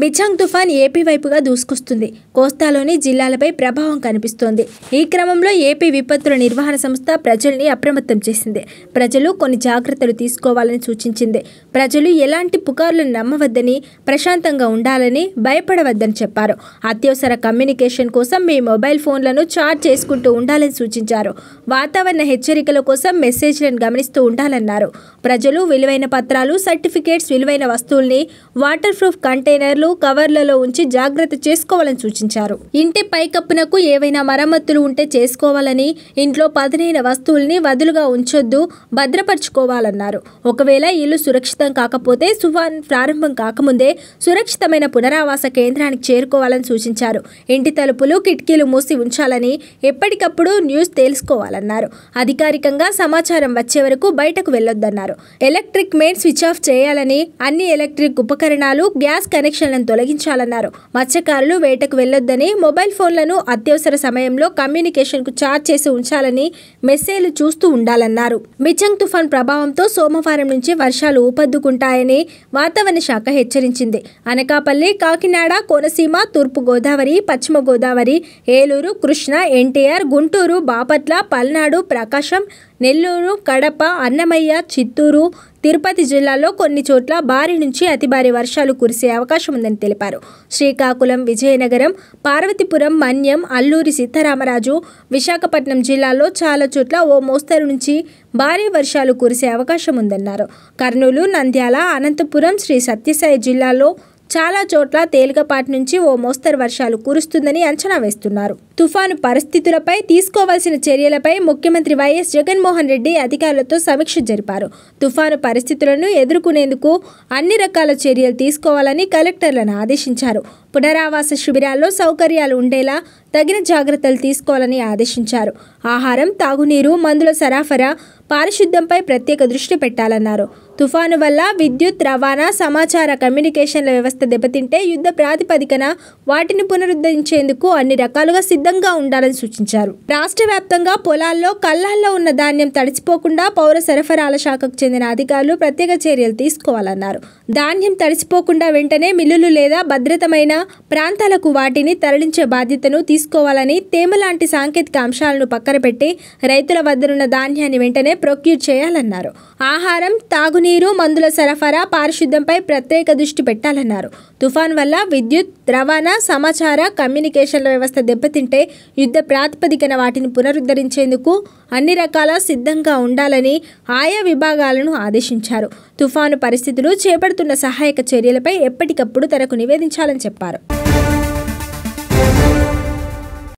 బిచాంగ్ తుఫాన్ ఏపీ వైపుగా దూసుకొస్తుంది కోస్తాలోని జిల్లాలపై ప్రభావం కనిపిస్తోంది ఈ క్రమంలో ఏపీ విపత్తుల నిర్వహణ సంస్థ ప్రజల్ని అప్రమత్తం చేసింది ప్రజలు కొన్ని జాగ్రత్తలు తీసుకోవాలని సూచించింది ప్రజలు ఎలాంటి పుకార్లను నమ్మవద్దని ప్రశాంతంగా ఉండాలని భయపడవద్దని చెప్పారు అత్యవసర కమ్యూనికేషన్ కోసం మీ మొబైల్ ఫోన్లను చార్జ్ చేసుకుంటూ ఉండాలని సూచించారు వాతావరణ హెచ్చరికల కోసం మెసేజ్లను గమనిస్తూ ఉండాలన్నారు ప్రజలు విలువైన పత్రాలు సర్టిఫికేట్స్ విలువైన వస్తువుల్ని వాటర్ ప్రూఫ్ కంటైనర్లు కవర్లలో ఉంచి జాగ్రత్త చేసుకోవాలని సూచించారు సూచించారు ఇంటి పైకప్పునకు ఏవైనా మరమ్మతులు ఉంటే చేసుకోవాలని ఇంట్లో పదునైన వస్తువుల్ని వదులుగా ఉంచొద్దు భద్రపరుచుకోవాలన్నారు ఒకవేళ ఇల్లు సురక్షితం కాకపోతే తుఫాన్ ప్రారంభం కాకముందే సురక్షితమైన పునరావాస కేంద్రానికి చేరుకోవాలని సూచించారు ఇంటి తలుపులు కిటికీలు మూసి ఉంచాలని ఎప్పటికప్పుడు న్యూస్ తెలుసుకోవాలన్నారు అధికారికంగా సమాచారం వచ్చే వరకు బయటకు వెళ్ళొద్దన్నారు ఎలక్ట్రిక్ మెయిన్ స్విచ్ ఆఫ్ చేయాలని అన్ని ఎలక్ట్రిక్ ఉపకరణాలు గ్యాస్ కనెక్షన్లను తొలగించాలన్నారు మత్స్యకారులు వేటకు వెళ్ళి వెళ్లొద్దని మొబైల్ ఫోన్లను అత్యవసర సమయంలో కమ్యూనికేషన్కు ఛార్జ్ చేసి ఉంచాలని మెస్సేజ్లు చూస్తూ ఉండాలన్నారు మిచంగ్ తుఫాన్ ప్రభావంతో సోమవారం నుంచి వర్షాలు ఊపద్దుకుంటాయని వాతావరణ శాఖ హెచ్చరించింది అనకాపల్లి కాకినాడ కోనసీమ తూర్పు గోదావరి పశ్చిమ గోదావరి ఏలూరు కృష్ణ ఎన్టీఆర్ గుంటూరు బాపట్ల పల్నాడు ప్రకాశం నెల్లూరు కడప అన్నమయ్య చిత్తూరు తిరుపతి జిల్లాలో కొన్ని చోట్ల భారీ నుంచి అతి భారీ వర్షాలు కురిసే అవకాశం ఉందని తెలిపారు శ్రీకాకుళం విజయనగరం పార్వతీపురం మన్యం అల్లూరి సీతారామరాజు విశాఖపట్నం జిల్లాలో చాలా చోట్ల ఓ మోస్తరు నుంచి భారీ వర్షాలు కురిసే అవకాశం ఉందన్నారు కర్నూలు నంద్యాల అనంతపురం శ్రీ సత్యసాయి జిల్లాలో చాలా చోట్ల తేలికపాటి నుంచి ఓ మోస్తరు వర్షాలు కురుస్తుందని అంచనా వేస్తున్నారు తుఫాను పరిస్థితులపై తీసుకోవాల్సిన చర్యలపై ముఖ్యమంత్రి వైఎస్ జగన్మోహన్ రెడ్డి అధికారులతో సమీక్ష జరిపారు తుఫాను పరిస్థితులను ఎదుర్కొనేందుకు అన్ని రకాల చర్యలు తీసుకోవాలని కలెక్టర్లను ఆదేశించారు పునరావాస శిబిరాల్లో సౌకర్యాలు ఉండేలా తగిన జాగ్రత్తలు తీసుకోవాలని ఆదేశించారు ఆహారం తాగునీరు మందుల సరఫరా పారిశుద్ధ్యంపై ప్రత్యేక దృష్టి పెట్టాలన్నారు తుఫాను వల్ల విద్యుత్ రవాణా సమాచార కమ్యూనికేషన్ల వ్యవస్థ దెబ్బతింటే యుద్ధ ప్రాతిపదికన వాటిని పునరుద్ధరించేందుకు అన్ని రకాలుగా సిద్ధంగా ఉండాలని సూచించారు రాష్ట్ర వ్యాప్తంగా పొలాల్లో కళ్ళాల్లో ఉన్న ధాన్యం తడిసిపోకుండా పౌర సరఫరాల శాఖకు చెందిన అధికారులు ప్రత్యేక చర్యలు తీసుకోవాలన్నారు ధాన్యం తడిసిపోకుండా వెంటనే మిల్లులు లేదా భద్రతమైన ప్రాంతాలకు వాటిని తరలించే బాధ్యతను తీసుకోవాలని తేమ లాంటి సాంకేతిక అంశాలను పక్కన పెట్టి రైతుల వద్దనున్న ధాన్యాన్ని వెంటనే ప్రొక్యూర్ చేయాలన్నారు ఆహారం తాగునీరు నీరు మందుల సరఫరా పారిశుద్ధ్యంపై ప్రత్యేక దృష్టి పెట్టాలన్నారు తుఫాన్ వల్ల విద్యుత్ రవాణా సమాచార కమ్యూనికేషన్ల వ్యవస్థ దెబ్బతింటే యుద్ధ ప్రాతిపదికన వాటిని పునరుద్ధరించేందుకు అన్ని రకాల సిద్ధంగా ఉండాలని ఆయా విభాగాలను ఆదేశించారు తుఫాను పరిస్థితులు చేపడుతున్న సహాయక చర్యలపై ఎప్పటికప్పుడు తనకు నివేదించాలని చెప్పారు